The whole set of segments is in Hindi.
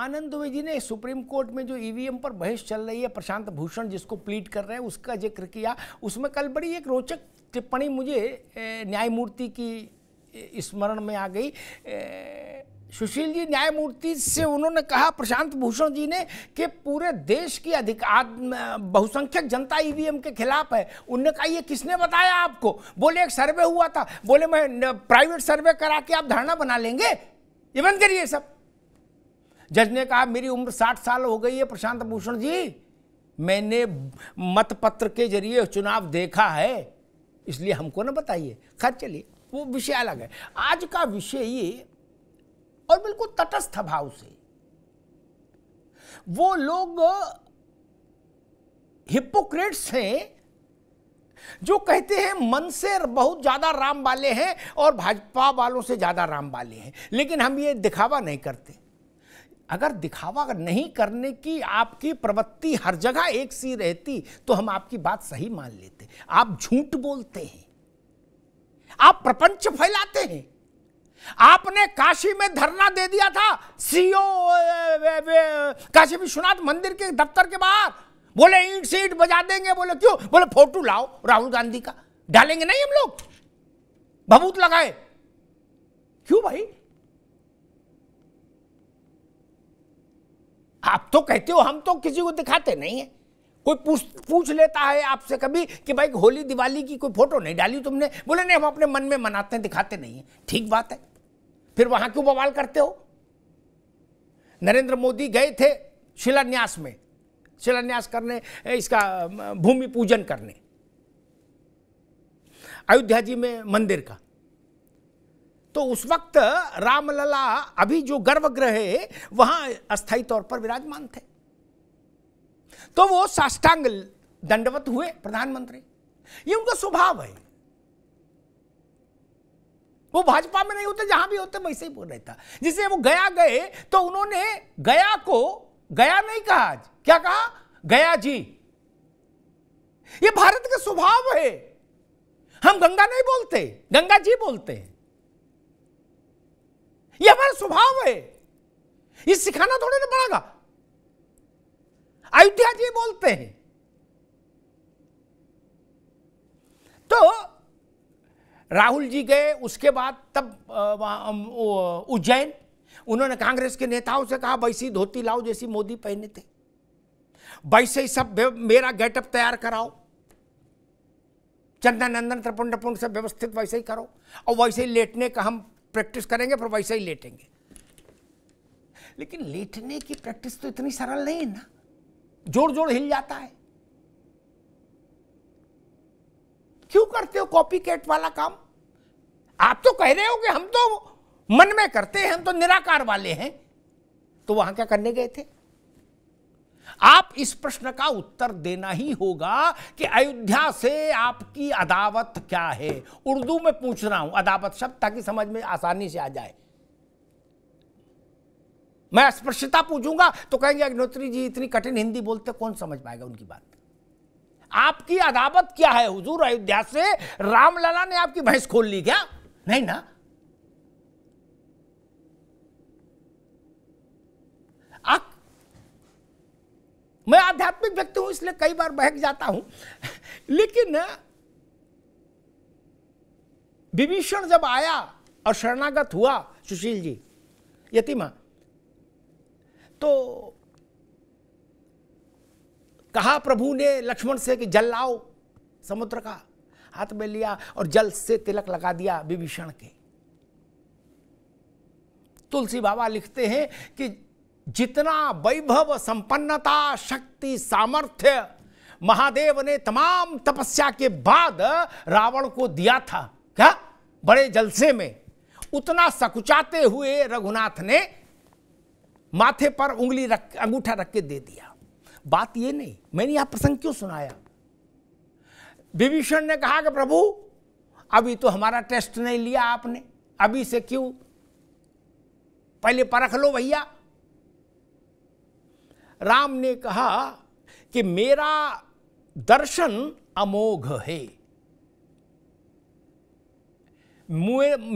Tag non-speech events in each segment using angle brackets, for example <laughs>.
आनंद दुबे जी ने सुप्रीम कोर्ट में जो ईवीएम पर बहस चल रही है प्रशांत भूषण जिसको प्लीट कर रहे हैं उसका जिक्र किया उसमें कल बड़ी एक रोचक टिप्पणी मुझे न्यायमूर्ति की स्मरण में आ गई सुशील जी न्यायमूर्ति से उन्होंने कहा प्रशांत भूषण जी ने कि पूरे देश की अधिकार बहुसंख्यक जनता ईवीएम के खिलाफ है उनने कहा ये किसने बताया आपको बोले एक सर्वे हुआ था बोले मैं प्राइवेट सर्वे करा के आप धारणा बना लेंगे ये बंद करिए सब जज ने कहा मेरी उम्र साठ साल हो गई है प्रशांत भूषण जी मैंने मतपत्र के जरिए चुनाव देखा है इसलिए हमको ना बताइए खैर चलिए वो विषय अलग है आज का विषय ये और बिल्कुल तटस्थ भाव से वो लोग हिपोक्रेट्स हैं जो कहते हैं मन से बहुत ज्यादा राम वाले हैं और भाजपा वालों से ज्यादा राम वाले हैं लेकिन हम ये दिखावा नहीं करते अगर दिखावा नहीं करने की आपकी प्रवृत्ति हर जगह एक सी रहती तो हम आपकी बात सही मान लेते आप झूठ बोलते हैं आप प्रपंच फैलाते हैं आपने काशी में धरना दे दिया था सीओ काशी विश्वनाथ मंदिर के दफ्तर के बाहर बोले ईट से ईट बजा देंगे बोले क्यों बोले फोटो लाओ राहुल गांधी का डालेंगे नहीं हम लोग बबूत लगाए क्यों भाई आप तो कहते हो हम तो किसी को दिखाते नहीं है कोई पूछ पूछ लेता है आपसे कभी कि भाई होली दिवाली की कोई फोटो नहीं डाली तुमने बोले नहीं हम अपने मन में मनाते हैं दिखाते नहीं है ठीक बात है फिर वहां क्यों बवाल करते हो नरेंद्र मोदी गए थे शिलान्यास में शिलान्यास करने इसका भूमि पूजन करने अयोध्या जी में मंदिर का तो उस वक्त रामलला अभी जो गर्भगृह है वहां अस्थायी तौर पर विराजमान थे तो वो साष्टांग दंडवत हुए प्रधानमंत्री ये उनका स्वभाव है वो भाजपा में नहीं होते जहां भी होते वैसे ही बोल रहे था जिसे वो गया गए तो उन्होंने गया को गया नहीं कहा आज क्या कहा गया जी ये भारत का स्वभाव है हम गंगा नहीं बोलते गंगा जी बोलते हैं ये हमारा स्वभाव है ये सिखाना थोड़े ना पड़ेगा अयोध्या जी बोलते हैं तो राहुल जी गए उसके बाद तब उज्जैन उन्होंने कांग्रेस के नेताओं से कहा वैसी धोती लाओ जैसी मोदी पहने थे वैसे ही सब मेरा गेटअप तैयार कराओ चंदन नंदन त्रिपुण त्रिपुण सब व्यवस्थित वैसे ही करो और वैसे ही लेटने का हम प्रैक्टिस करेंगे फिर वैसे ही लेटेंगे लेकिन लेटने की प्रैक्टिस तो इतनी सरल नहीं है ना जोर जोर हिल जाता है क्यों करते हो कॉपी कैट वाला काम आप तो कह रहे हो कि हम तो मन में करते हैं हम तो निराकार वाले हैं तो वहां क्या करने गए थे आप इस प्रश्न का उत्तर देना ही होगा कि अयोध्या से आपकी अदावत क्या है उर्दू में पूछ रहा हूं अदावत शब्द ताकि समझ में आसानी से आ जाए मैं अस्पृश्यता पूछूंगा तो कहेंगे अग्नोत्री जी इतनी कठिन हिंदी बोलते कौन समझ पाएगा उनकी बात आपकी अदावत क्या है हुजूर अयोध्या से रामलला ने आपकी भैंस खोल ली क्या नहीं ना मैं आध्यात्मिक व्यक्ति हूं इसलिए कई बार बहक जाता हूं <laughs> लेकिन विभीषण जब आया और शरणागत हुआ सुशील जी यतिमा तो कहा प्रभु ने लक्ष्मण से कि जल लाओ समुद्र का हाथ में लिया और जल से तिलक लगा दिया विभीषण के तुलसी बाबा लिखते हैं कि जितना वैभव संपन्नता शक्ति सामर्थ्य महादेव ने तमाम तपस्या के बाद रावण को दिया था क्या बड़े जलसे में उतना सकुचाते हुए रघुनाथ ने माथे पर उंगली रख अंगूठा रख के दे दिया बात यह नहीं मैंने यह प्रसंग क्यों सुनाया विभीषण ने कहा कि प्रभु अभी तो हमारा टेस्ट नहीं लिया आपने अभी से क्यों पहले परख लो भैया राम ने कहा कि मेरा दर्शन अमोघ है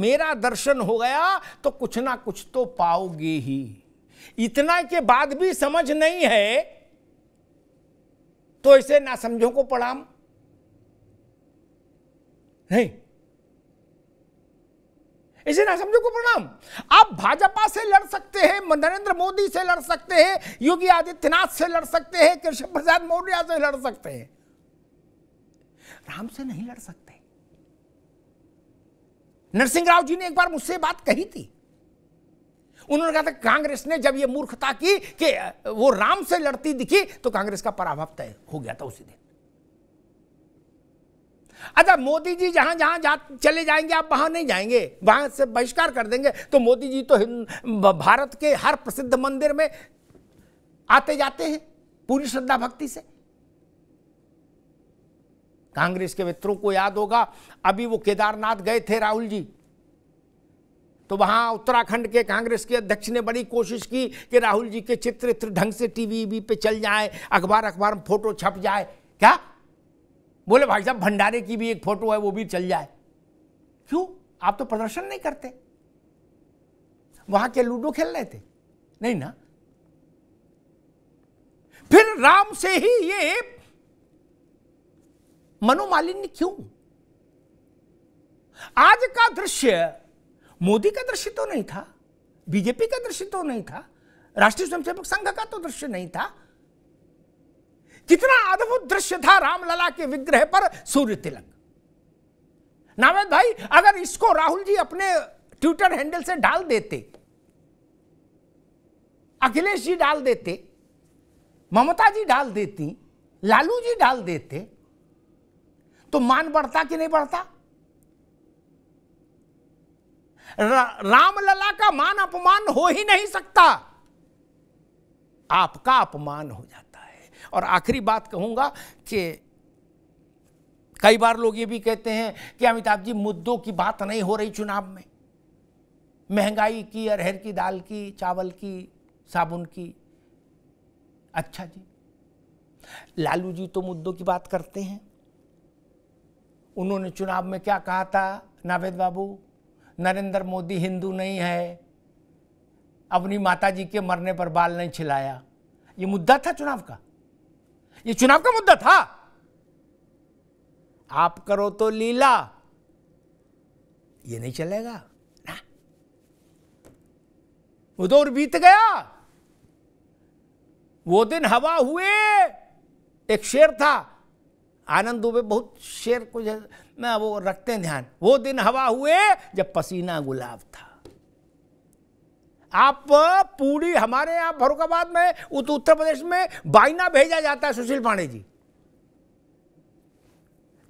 मेरा दर्शन हो गया तो कुछ ना कुछ तो पाओगे ही इतना के बाद भी समझ नहीं है तो इसे ना समझो को पढ़ाम नहीं इसे ना समझो को प्रणाम आप भाजपा से लड़ सकते हैं नरेंद्र मोदी से लड़ सकते हैं योगी आदित्यनाथ से लड़ सकते हैं कृष्ण प्रसाद मौर्य से लड़ सकते हैं राम से नहीं लड़ सकते नरसिंह राव जी ने एक बार मुझसे बात कही थी उन्होंने कहा था कांग्रेस ने जब यह मूर्खता की कि वो राम से लड़ती दिखी तो कांग्रेस का पराभव तय हो गया था उसी दिन अच्छा मोदी जी जहां जहां जा चले जाएंगे आप वहां नहीं जाएंगे वहां से बहिष्कार कर देंगे तो मोदी जी तो भारत के हर प्रसिद्ध मंदिर में आते जाते हैं पूरी श्रद्धा भक्ति से कांग्रेस के मित्रों को याद होगा अभी वो केदारनाथ गए थे राहुल जी तो वहां उत्तराखंड के कांग्रेस के अध्यक्ष ने बड़ी कोशिश की कि राहुल जी के चित्र ढंग से टीवी पे चल जाए अखबार अखबार में फोटो छप जाए क्या बोले भाई साहब भंडारे की भी एक फोटो है वो भी चल जाए क्यों आप तो प्रदर्शन नहीं करते वहां के लूडो खेल रहे थे नहीं ना फिर राम से ही ये मनोमालिन्य क्यों आज का दृश्य मोदी का दृश्य तो नहीं था बीजेपी का दृश्य तो नहीं था राष्ट्रीय स्वयंसेवक संघ का तो दृश्य नहीं था कितना अद्भुत दृश्य था रामलला के विग्रह पर सूर्य तिलक नावेद भाई अगर इसको राहुल जी अपने ट्विटर हैंडल से डाल देते अखिलेश जी डाल देते ममता जी डाल देती लालू जी डाल देते तो मान बढ़ता कि नहीं बढ़ता रा, रामलला का मान अपमान हो ही नहीं सकता आपका अपमान हो जाता और आखिरी बात कहूंगा कि कई बार लोग ये भी कहते हैं कि अमिताभ जी मुद्दों की बात नहीं हो रही चुनाव में महंगाई की अरहर की दाल की चावल की साबुन की अच्छा जी लालू जी तो मुद्दों की बात करते हैं उन्होंने चुनाव में क्या कहा था नावेद बाबू नरेंद्र मोदी हिंदू नहीं है अपनी माता जी के मरने पर बाल नहीं छिलाया ये मुद्दा था चुनाव का ये चुनाव का मुद्दा था आप करो तो लीला ये नहीं चलेगा ना वो दौर तो बीत गया वो दिन हवा हुए एक शेर था आनंद दुबे बहुत शेर को मैं वो रखते हैं ध्यान वो दिन हवा हुए जब पसीना गुलाब था आप पूरी हमारे यहां फरुखाबाद में उत्तर प्रदेश में बाइना भेजा जाता है सुशील पांडे जी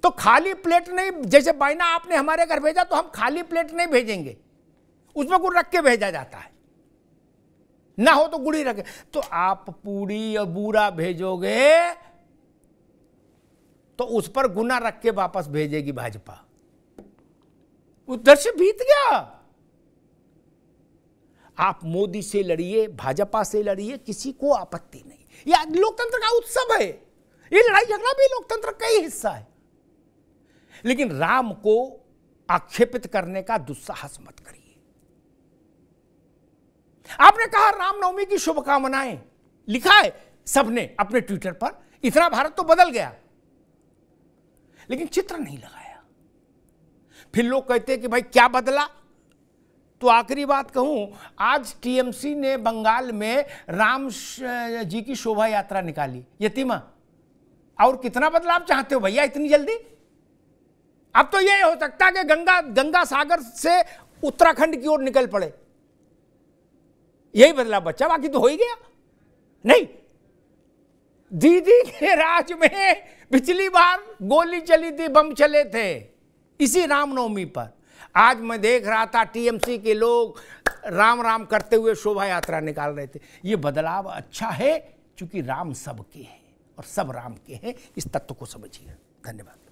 तो खाली प्लेट नहीं जैसे बाइना आपने हमारे घर भेजा तो हम खाली प्लेट नहीं भेजेंगे उसमें गुड़ रख के भेजा जाता है ना हो तो गुड़ी रखे तो आप पूरी और बूरा भेजोगे तो उस पर गुना रख के वापस भेजेगी भाजपा उधर से बीत गया आप मोदी से लड़िए भाजपा से लड़िए किसी को आपत्ति नहीं यह लोकतंत्र का उत्सव है ये लड़ाई झगड़ा भी लोकतंत्र का ही हिस्सा है लेकिन राम को आक्षेपित करने का दुस्साहस मत करिए आपने कहा रामनवमी की शुभकामनाएं लिखा है सबने अपने ट्विटर पर इतना भारत तो बदल गया लेकिन चित्र नहीं लगाया फिर लोग कहते हैं कि भाई क्या बदला तो आखिरी बात कहूं आज टीएमसी ने बंगाल में राम जी की शोभा यात्रा निकाली यतिमा और कितना बदलाव चाहते हो भैया इतनी जल्दी अब तो यह हो सकता है कि गंगा गंगा सागर से उत्तराखंड की ओर निकल पड़े यही बदलाव बच्चा बाकी तो हो ही गया नहीं दीदी के राज में पिछली बार गोली चली थी बम चले थे इसी रामनवमी पर आज मैं देख रहा था टीएमसी के लोग राम राम करते हुए शोभा यात्रा निकाल रहे थे ये बदलाव अच्छा है क्योंकि राम सबके हैं और सब राम के हैं इस तत्व को समझिए धन्यवाद